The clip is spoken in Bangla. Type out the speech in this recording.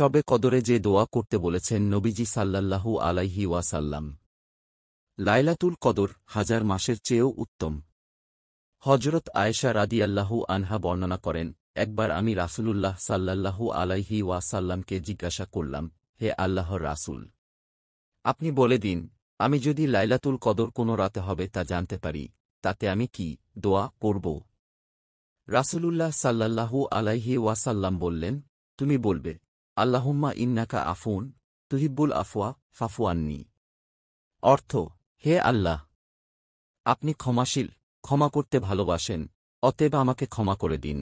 শবে কদরে যে দোয়া করতে বলেছেন নবীজি সাল্লাল্লাহু আলাইহি ওয়াসাল্লাম লাইলাতুল কদর হাজার মাসের চেয়েও উত্তম হজরত আয়েশা আল্লাহু আনহা বর্ণনা করেন একবার আমি রাসুলুল্লাহ সাল্লাল্লাহু আলাইহি ওয়াসাল্লামকে জিজ্ঞাসা করলাম হে আল্লাহর রাসুল আপনি বলে দিন আমি যদি লাইলাতুল কদর কোনো রাতে হবে তা জানতে পারি তাতে আমি কি দোয়া করব রাসুলুল্লাহ সাল্লাল্লাহু আলাইহি ওয়াসাল্লাম বললেন তুমি বলবে আল্লাহম্মা ইন্নাকা আফুন তুহিব্বুল আফওয়া ফাফুয়ান্নি অর্থ হে আল্লাহ আপনি ক্ষমাশীল ক্ষমা করতে ভালোবাসেন অতএব আমাকে ক্ষমা করে দিন